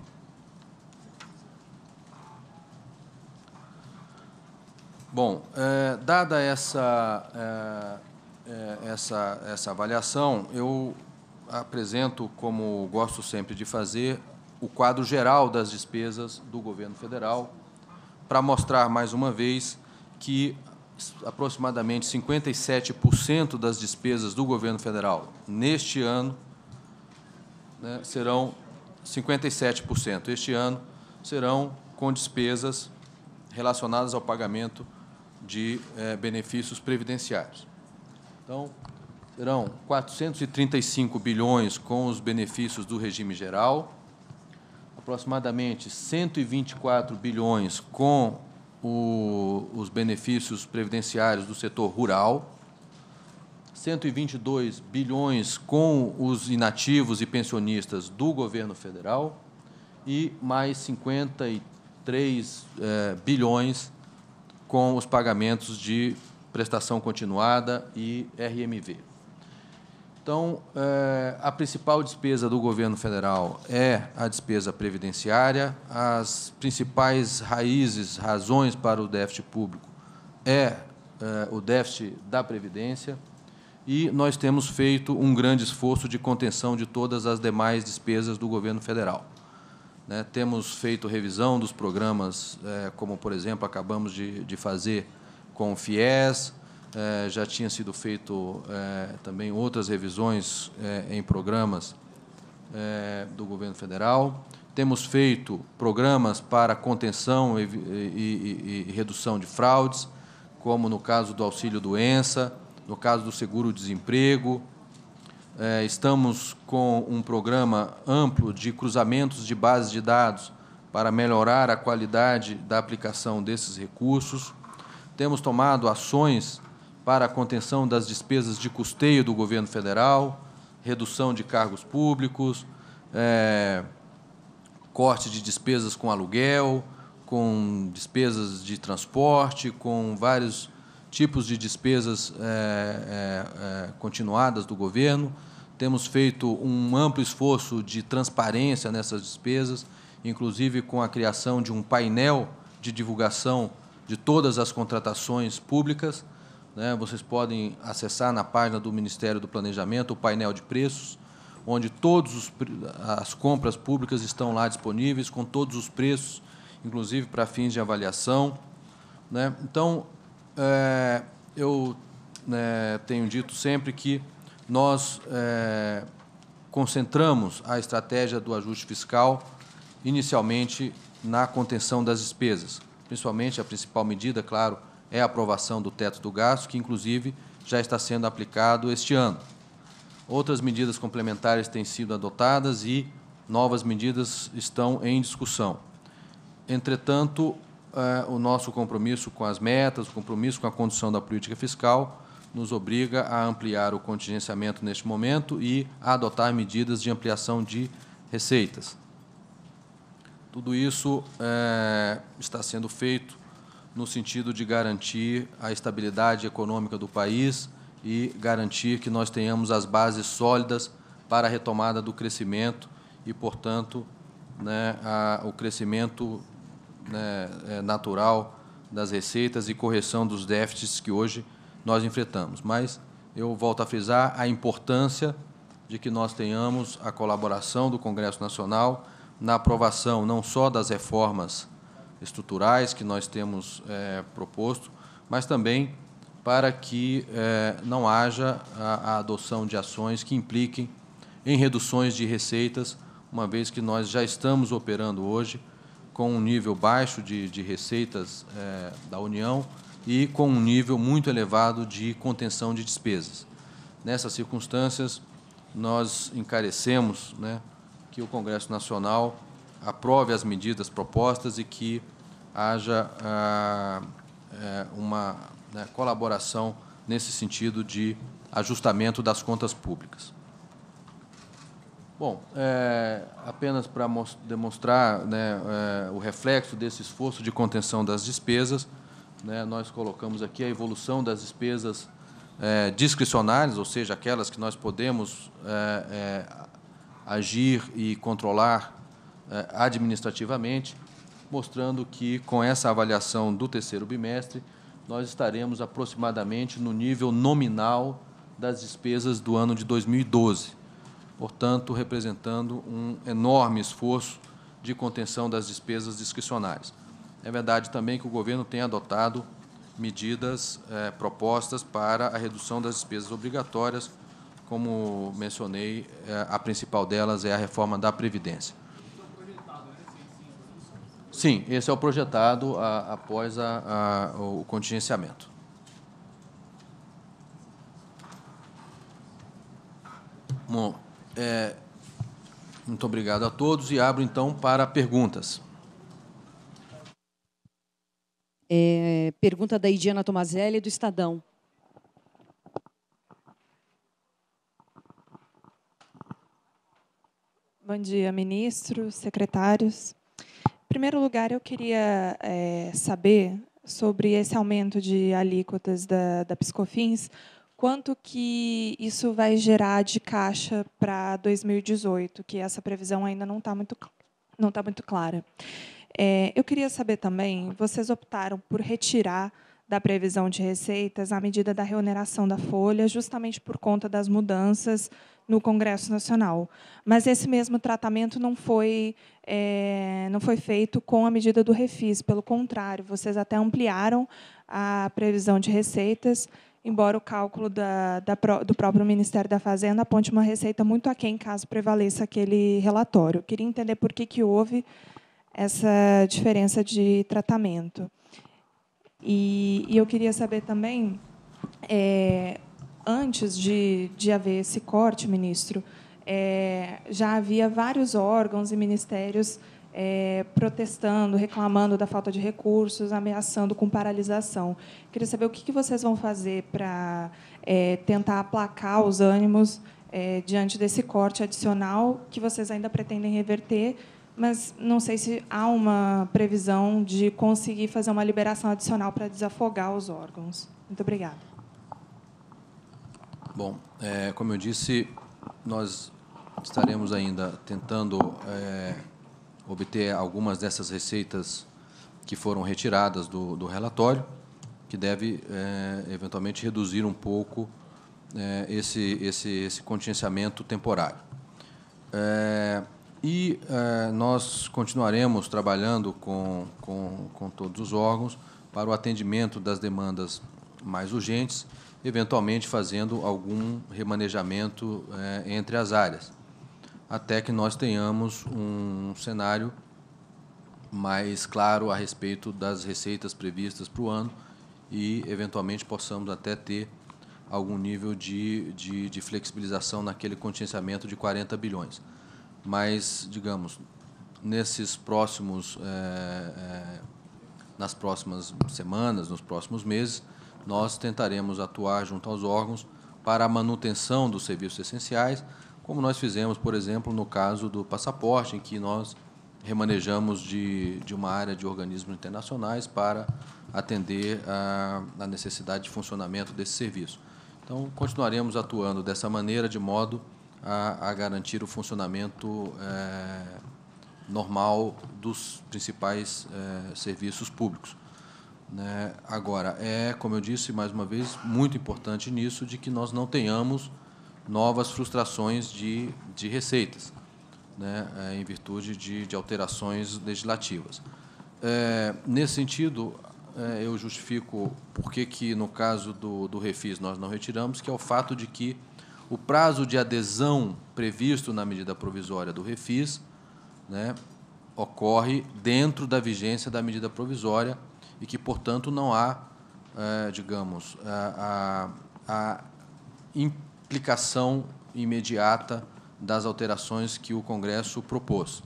Bom, é, dada essa, é, essa, essa avaliação, eu apresento, como gosto sempre de fazer, o quadro geral das despesas do governo federal, para mostrar mais uma vez que aproximadamente 57% das despesas do governo federal neste ano né, serão 57%. Este ano serão com despesas relacionadas ao pagamento de eh, benefícios previdenciários. Então, serão 435 bilhões com os benefícios do regime geral, aproximadamente 124 bilhões com o, os benefícios previdenciários do setor rural, 122 bilhões com os inativos e pensionistas do governo federal e mais 53 é, eh, bilhões com os pagamentos de prestação continuada e RMV. Então, é, a principal despesa do governo federal é a despesa previdenciária. As principais raízes, razões para o déficit público é, é o déficit da previdência. E nós temos feito um grande esforço de contenção de todas as demais despesas do governo federal. Né, temos feito revisão dos programas, é, como, por exemplo, acabamos de, de fazer com o FIES, é, já tinha sido feito é, também outras revisões é, em programas do governo federal. Temos feito programas para contenção e, e, e, e, redução de fraudes, como no caso do auxílio doença, no caso do seguro desemprego. estamos com um programa amplo de cruzamentos de bases de dados para melhorar a qualidade da aplicação desses recursos. Temos tomado ações para a contenção das despesas de custeio do governo federal, redução de cargos públicos, é, corte de despesas com aluguel, com despesas de transporte, com vários tipos de despesas é, é, é continuadas do governo. Temos feito um amplo esforço de transparência nessas despesas, inclusive com a criação de um painel de divulgação de todas as contratações públicas né? Vocês podem acessar na página do Ministério do Planejamento o painel de preços, onde todas as compras públicas estão lá disponíveis, com todos os preços, inclusive para fins de avaliação. Né? Então, é, eu né, tenho dito sempre que nós é, concentramos a estratégia do ajuste fiscal inicialmente na contenção das despesas, principalmente a principal medida, claro, é a aprovação do teto do gasto, que inclusive já está sendo aplicado este ano. Outras medidas complementares têm sido adotadas e novas medidas estão em discussão. Entretanto, é, o nosso compromisso com as metas, o compromisso com a condução da política fiscal, nos obriga a ampliar o contingenciamento neste momento e a adotar medidas de ampliação de receitas. Tudo isso é, está sendo feito no sentido de garantir a estabilidade econômica do país e garantir que nós tenhamos as bases sólidas para a retomada do crescimento e, portanto, né, a, o crescimento né, é, natural das receitas e correção dos déficits que hoje nós enfrentamos. Mas eu volto a frisar a importância de que nós tenhamos a colaboração do Congresso Nacional na aprovação não só das reformas estruturais que nós temos é, proposto, mas também para que é, não haja a, a adoção de ações que impliquem em reduções de receitas, uma vez que nós já estamos operando hoje com um nível baixo de, de receitas é, da União e com um nível muito elevado de contenção de despesas. Nessas circunstâncias, nós encarecemos né, que o Congresso Nacional aprove as medidas propostas e que haja ah, eh, uma né, colaboração nesse sentido de ajustamento das contas públicas. Bom, é, apenas para demonstrar né, é, o reflexo desse esforço de contenção das despesas, né, nós colocamos aqui a evolução das despesas é, discricionárias, ou seja, aquelas que nós podemos agir e controlar é, administrativamente, mostrando que, com essa avaliação do terceiro bimestre, nós estaremos aproximadamente no nível nominal das despesas do ano de 2012, portanto, representando um enorme esforço de contenção das despesas discricionárias. É verdade também que o governo tem adotado medidas é, propostas para a redução das despesas obrigatórias, como mencionei, é, a principal delas é a reforma da Previdência. Sim, esse é o projetado a, após a, a, o contingenciamento. Bom, é, muito obrigado a todos e abro então para perguntas. É, pergunta da Idiana Tomazelli, do Estadão. Bom dia, ministro, secretários primeiro lugar, eu queria é, saber sobre esse aumento de alíquotas da, da Piscofins, quanto que isso vai gerar de caixa para 2018, que essa previsão ainda não está muito, não tá muito clara. É, eu queria saber também, vocês optaram por retirar da previsão de receitas a medida da reoneração da folha, justamente por conta das mudanças no Congresso Nacional. Mas esse mesmo tratamento não foi, é, não foi feito com a medida do refis, pelo contrário, vocês até ampliaram a previsão de receitas, embora o cálculo da, da, do próprio Ministério da Fazenda aponte uma receita muito aquém, caso prevaleça aquele relatório. Eu queria entender por que, que houve essa diferença de tratamento. E, e eu queria saber também é, antes de, de haver esse corte, ministro, é, já havia vários órgãos e ministérios é, protestando, reclamando da falta de recursos, ameaçando com paralisação. Queria saber o que, que vocês vão fazer para é, tentar aplacar os ânimos é, diante desse corte adicional que vocês ainda pretendem reverter, mas não sei se há uma previsão de conseguir fazer uma liberação adicional para desafogar os órgãos. Muito obrigada. Bom, é, como eu disse, nós estaremos ainda tentando é, obter algumas dessas receitas que foram retiradas do, do relatório, que deve é, eventualmente reduzir um pouco é, esse, esse, esse contingenciamento temporário. É, e é, nós continuaremos trabalhando com, com, com todos os órgãos para o atendimento das demandas mais urgentes eventualmente fazendo algum remanejamento é, entre as áreas, até que nós tenhamos um cenário mais claro a respeito das receitas previstas para o ano e, eventualmente, possamos até ter algum nível de, de, de flexibilização naquele contingenciamento de 40 bilhões. Mas, digamos, nesses próximos, é, é, nas próximas semanas, nos próximos meses, nós tentaremos atuar junto aos órgãos para a manutenção dos serviços essenciais, como nós fizemos, por exemplo, no caso do passaporte, em que nós remanejamos de, de uma área de organismos internacionais para atender a, a necessidade de funcionamento desse serviço. Então, continuaremos atuando dessa maneira, de modo a, a garantir o funcionamento é, normal dos principais é, serviços públicos. Né? Agora, é, como eu disse mais uma vez, muito importante nisso de que nós não tenhamos novas frustrações de, de receitas, né? É, em virtude de, de alterações legislativas. É, nesse sentido, é, eu justifico por que, que no caso do, do refis nós não retiramos, que é o fato de que o prazo de adesão previsto na medida provisória do refis né, ocorre dentro da vigência da medida provisória e que, portanto, não há, é, digamos, é, a, a, implicação imediata das alterações que o Congresso propôs.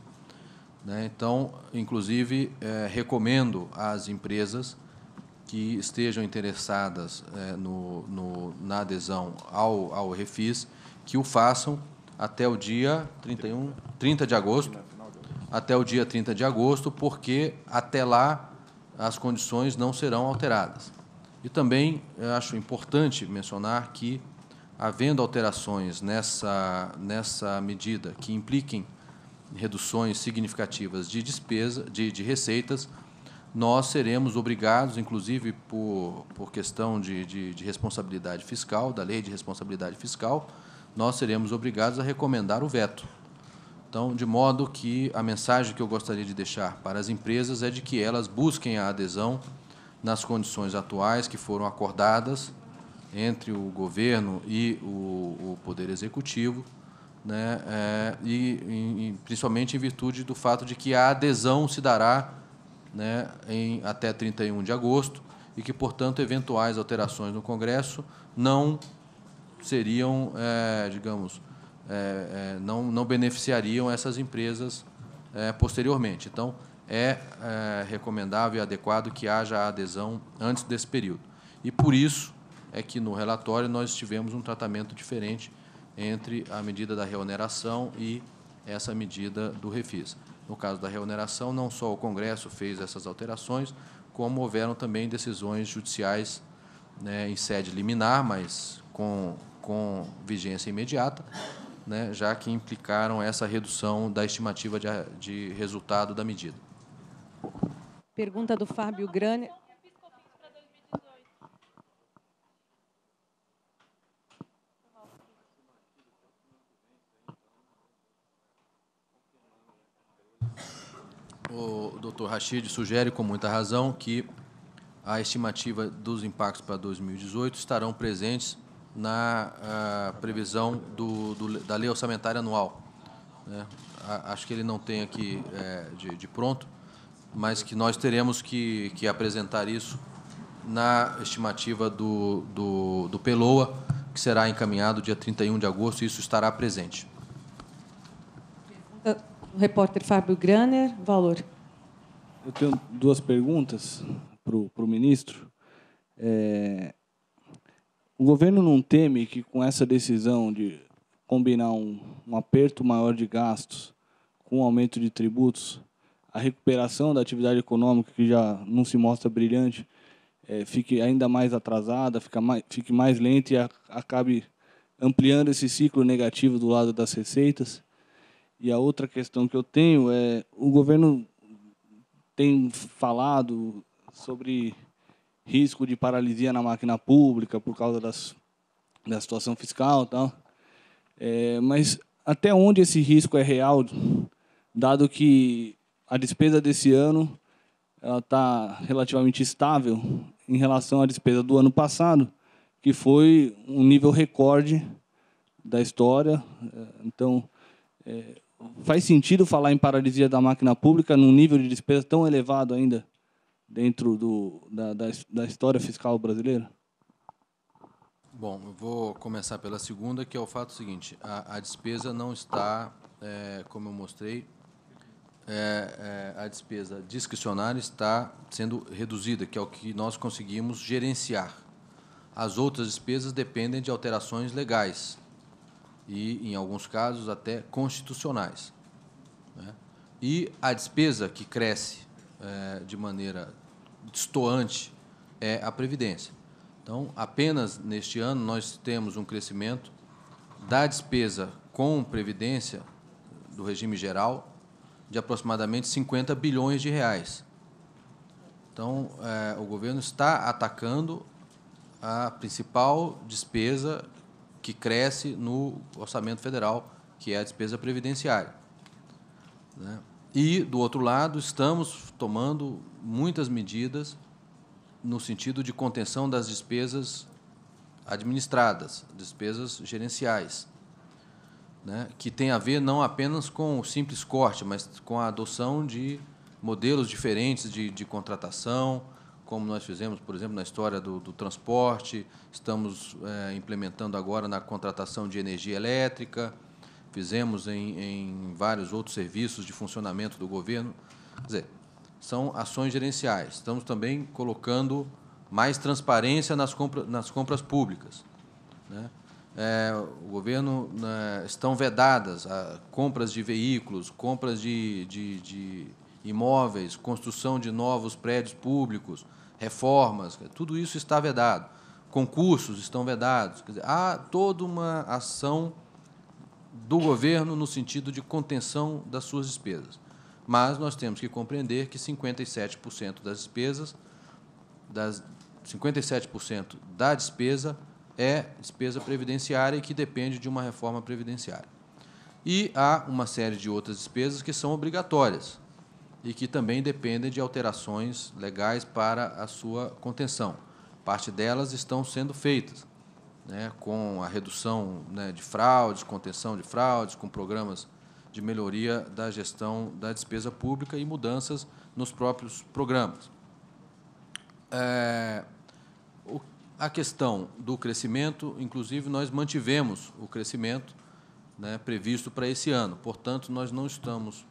Né? Então, inclusive, é, recomendo às empresas que estejam interessadas é, no, no, na adesão ao, ao Refis que o façam até o dia 31, 30 de agosto, até o dia 30 de agosto, porque até lá as condições não serão alteradas. E também acho importante mencionar que, havendo alterações nessa, nessa medida que impliquem reduções significativas de despesa, de, de receitas, nós seremos obrigados, inclusive por, por questão de, de, de responsabilidade fiscal, da lei de responsabilidade fiscal, nós seremos obrigados a recomendar o veto. Então, de modo que a mensagem que eu gostaria de deixar para as empresas é de que elas busquem a adesão nas condições atuais que foram acordadas entre o governo e o, o poder executivo, né, é, e, e, principalmente em virtude do fato de que a adesão se dará né, em, até 31 de agosto e que, portanto, eventuais alterações no Congresso não seriam, é, digamos, é, é, não, não beneficiariam essas empresas é, posteriormente. Então, é, é, recomendável e adequado que haja a adesão antes desse período. E por isso é que no relatório nós tivemos um tratamento diferente entre a medida da reoneração e essa medida do refis. No caso da reoneração, não só o Congresso fez essas alterações, como houveram também decisões judiciais né, em sede liminar, mas com, com vigência imediata, né, já que implicaram essa redução da estimativa de, de resultado da medida. Pergunta do Fábio Grane. O doutor Rachid sugere com muita razão que a estimativa dos impactos para 2018 estarão presentes na ah, previsão do, do, da lei orçamentária anual. Né? acho que ele não tem aqui é, de, de, pronto, mas que nós teremos que, que apresentar isso na estimativa do, do, do, PELOA, que será encaminhado dia 31 de agosto, e isso estará presente. O repórter Fábio Graner, Valor. Eu tenho duas perguntas para o ministro. É, o governo não teme que com essa decisão de combinar um, um aperto maior de gastos com um aumento de tributos, a recuperação da atividade econômica, que já não se mostra brilhante, é, fique ainda mais atrasada, fica mais, fique mais lenta e a, acabe ampliando esse ciclo negativo do lado das receitas. E a outra questão que eu tenho é: o governo tem falado sobre risco de paralisia na máquina pública por causa das, da situação fiscal e tal. É, mas até onde esse risco é real, dado que a despesa desse ano ela está relativamente estável em relação à despesa do ano passado, que foi um nível recorde da história. É, então, é, faz sentido falar em paralisia da máquina pública num nível de despesa tão elevado ainda dentro do, da, da, da história fiscal brasileira? Bom, eu vou começar pela segunda, que é o fato seguinte: a, a despesa não está, é, como eu mostrei, é, é, a despesa discricionária está sendo reduzida, que é o que nós conseguimos gerenciar. As outras despesas dependem de alterações legais e, em alguns casos, até constitucionais. Né? E a despesa que cresce é, de maneira destoante é a Previdência. Então, apenas neste ano, nós temos um crescimento da despesa com Previdência do regime geral de aproximadamente 50 bilhões de reais. Então, é, o governo está atacando a principal despesa que cresce no orçamento federal, que é a despesa previdenciária. Né? E, do outro lado, estamos tomando muitas medidas no sentido de contenção das despesas administradas, despesas gerenciais, né, que tem a ver não apenas com o simples corte, mas com a adoção de modelos diferentes de, de contratação, como nós fizemos, por exemplo, na história do, do transporte, estamos é, implementando agora na contratação de energia elétrica fizemos em, em vários outros serviços de funcionamento do governo. Quer dizer, são ações gerenciais. Estamos também colocando mais transparência nas, compra, nas compras públicas. Né? É, o governo né, estão vedadas a ah, compras de veículos, compras de, de, de, imóveis, construção de novos prédios públicos, reformas, tudo isso está vedado. Concursos estão vedados. Dizer, há toda uma ação do governo no sentido de contenção das suas despesas. Mas nós temos que compreender que 57% das despesas, das 57% da despesa é despesa previdenciária e que depende de uma reforma previdenciária. E há uma série de outras despesas que são obrigatórias e que também dependem de alterações legais para a sua contenção. Parte delas estão sendo feitas né, com a redução né, de fraudes, contenção de fraudes, com programas de melhoria da gestão da despesa pública e mudanças nos próprios programas. É, o, a questão do crescimento, inclusive, nós mantivemos o crescimento né, previsto para esse ano. Portanto, nós não estamos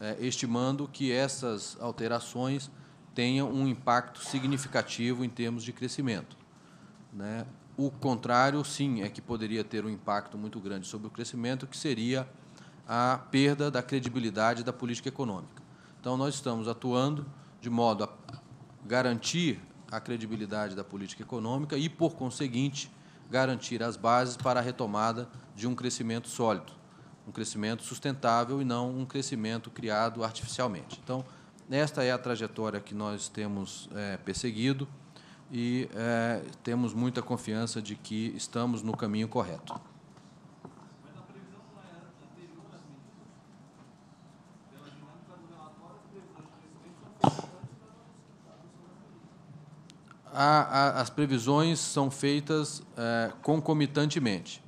é, estimando que essas alterações tenham um impacto significativo em termos de crescimento. Né? O contrário, sim, é que poderia ter um impacto muito grande sobre o crescimento, que seria a perda da credibilidade da política econômica. Então, nós estamos atuando de modo a garantir a credibilidade da política econômica e, por conseguinte, garantir as bases para a retomada de um crescimento sólido, um crescimento sustentável e não um crescimento criado artificialmente. Então, esta é a trajetória que nós temos é, perseguido e é, temos muita confiança de que estamos no caminho correto. A, a, as previsões são feitas é, concomitantemente.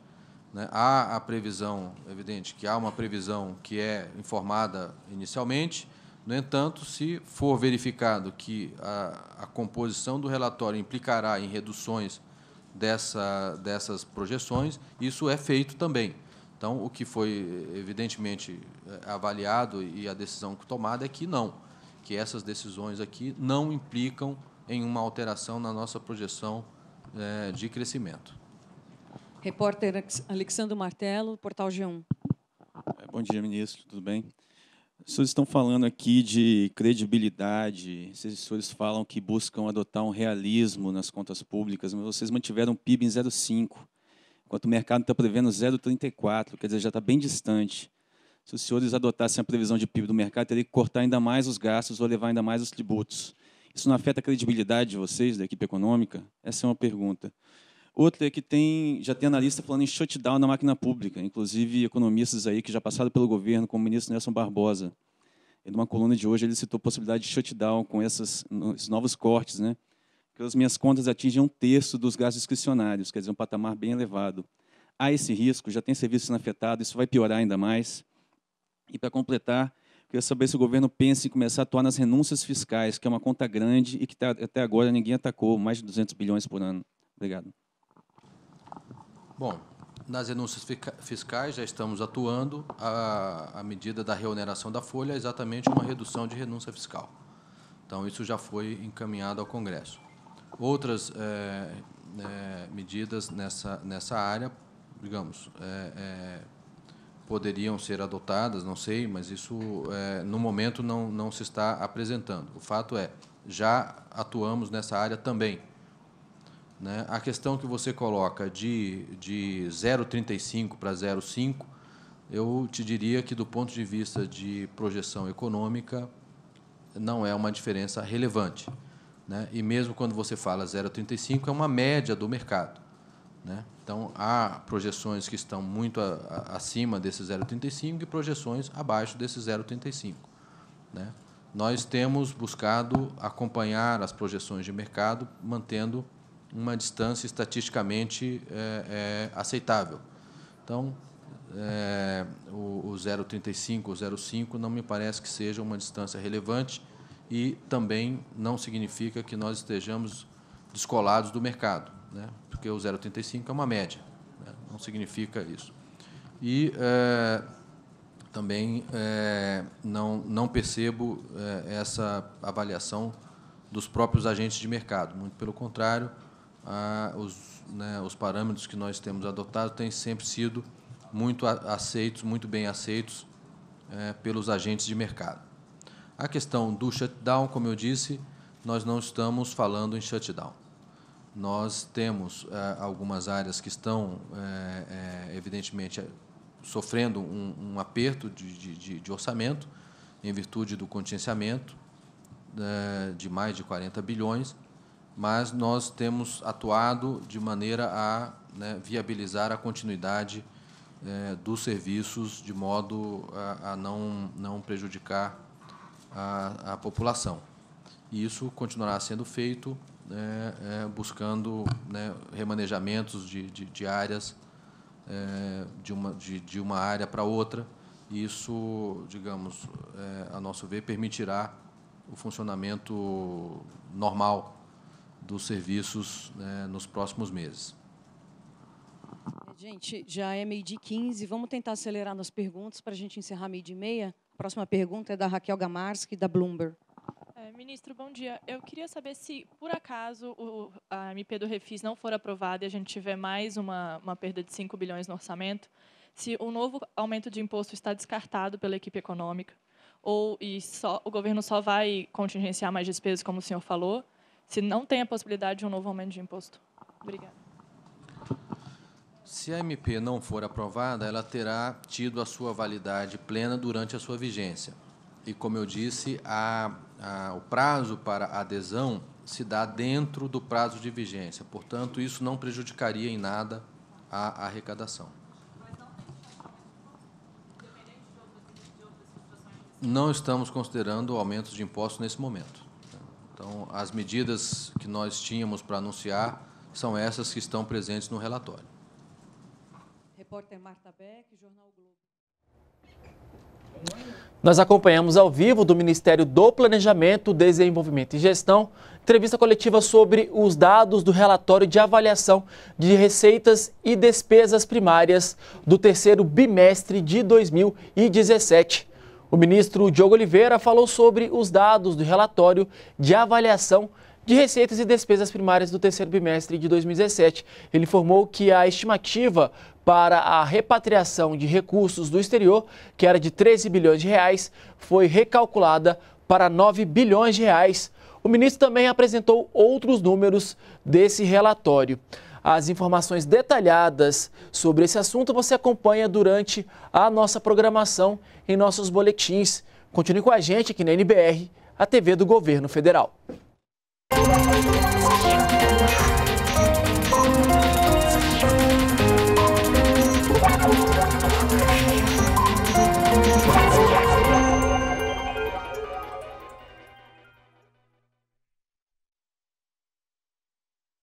Né? Há a previsão, é evidente, que há uma previsão que é informada inicialmente, no entanto, se for verificado que a, a composição do relatório implicará em reduções dessa, dessas projeções, isso é feito também. Então, o que foi evidentemente eh, avaliado e a decisão tomada é que não, que essas decisões aqui não implicam em uma alteração na nossa projeção é, de crescimento. Repórter Alexandre Martelo, Portal G1. Bom dia, ministro, tudo bem? Os senhores estão falando aqui de credibilidade, os senhores falam que buscam adotar um realismo nas contas públicas, mas vocês mantiveram o PIB em 0,5, enquanto o mercado está prevendo 0,34, quer dizer, já está bem distante. Se os senhores adotassem a previsão de PIB do mercado, teria que cortar ainda mais os gastos ou levar ainda mais os tributos. Isso não afeta a credibilidade de vocês, da equipe econômica? Essa é uma pergunta. Outra é que tem, já tem analista falando em shutdown na máquina pública, inclusive economistas aí que já passaram pelo governo, como o ministro Nelson Barbosa. Em uma coluna de hoje, ele citou a possibilidade de shutdown com essas, esses novos cortes, né? que as minhas contas atingem um terço dos gastos discricionários, quer dizer, um patamar bem elevado. Há esse risco, já tem serviço sendo afetado, isso vai piorar ainda mais. E, para completar, queria saber se o governo pensa em começar a atuar nas renúncias fiscais, que é uma conta grande e que tá, até agora ninguém atacou, mais de 200 bilhões por ano. Obrigado. Bom, nas renúncias fiscais já estamos atuando. A, a medida da reoneração da folha é exatamente uma redução de renúncia fiscal. Então, isso já foi encaminhado ao Congresso. Outras é, é, medidas nessa, nessa área, digamos, é, poderiam ser adotadas, não sei, mas isso, no momento, não, não se está apresentando. O fato é, já atuamos nessa área também. Né? A questão que você coloca de, de 0,35 para 0,5, eu te diria que, do ponto de vista de projeção econômica, não é uma diferença relevante. Né? E mesmo quando você fala 0,35, é uma média do mercado. Né? Então, há projeções que estão muito a, a, acima desse 0,35 e projeções abaixo desse 0,35. Né? Nós temos buscado acompanhar as projeções de mercado, mantendo uma distância estatisticamente é, é, aceitável. Então, é, o, o 0,35 ou 0,5 não me parece que seja uma distância relevante e também não significa que nós estejamos descolados do mercado, né? porque o 0,35 é uma média, né? não significa isso. E é, também é, não, não percebo é, essa avaliação dos próprios agentes de mercado, muito pelo contrário, a, os, né, os parâmetros que nós temos adotado têm sempre sido muito aceitos, muito bem aceitos é, pelos agentes de mercado. A questão do shutdown, como eu disse, nós não estamos falando em shutdown. Nós temos é, algumas áreas que estão, é, é evidentemente, sofrendo um, um aperto de, de, de, orçamento em virtude do contingenciamento é, de mais de 40 bilhões mas nós temos atuado de maneira a né, viabilizar a continuidade é, dos serviços de modo a, a não, não prejudicar a, a, população. E isso continuará sendo feito, né, é, buscando né, remanejamentos de, de, de áreas é, de, uma, de, de uma área para outra. E isso, digamos, a nosso ver, permitirá o funcionamento normal dos serviços né, nos próximos meses. Gente, já é meio-dia e 15. Vamos tentar acelerar nas perguntas para a gente encerrar meio-dia e meia. A próxima pergunta é da Raquel Gamarski, da Bloomberg. É, ministro, bom dia. Eu queria saber se, por acaso, o, a MP do Refis não for aprovada e a gente tiver mais uma, uma perda de 5 bilhões no orçamento, se o novo aumento de imposto está descartado pela equipe econômica, ou e só, o governo só vai contingenciar mais despesas, como o senhor falou, se não tem a possibilidade de um novo aumento de imposto. Obrigada. Se a MP não for aprovada, ela terá tido a sua validade plena durante a sua vigência. E, como eu disse, a, a, o prazo para adesão se dá dentro do prazo de vigência. Portanto, isso não prejudicaria em nada a arrecadação. Não estamos considerando aumentos de impostos nesse momento. Então, as medidas que nós tínhamos para anunciar são essas que estão presentes no relatório. Repórter Marta Beck, Jornal Globo. Nós acompanhamos ao vivo do Ministério do Planejamento, Desenvolvimento e Gestão, entrevista coletiva sobre os dados do relatório de avaliação de receitas e despesas primárias do terceiro bimestre de 2017. O ministro Diogo Oliveira falou sobre os dados do relatório de avaliação de receitas e despesas primárias do terceiro bimestre de 2017. Ele informou que a estimativa para a repatriação de recursos do exterior, que era de 13 bilhões de reais, foi recalculada para 9 bilhões de reais. O ministro também apresentou outros números desse relatório. As informações detalhadas sobre esse assunto você acompanha durante a nossa programação em nossos boletins. Continue com a gente aqui na NBR, a TV do Governo Federal.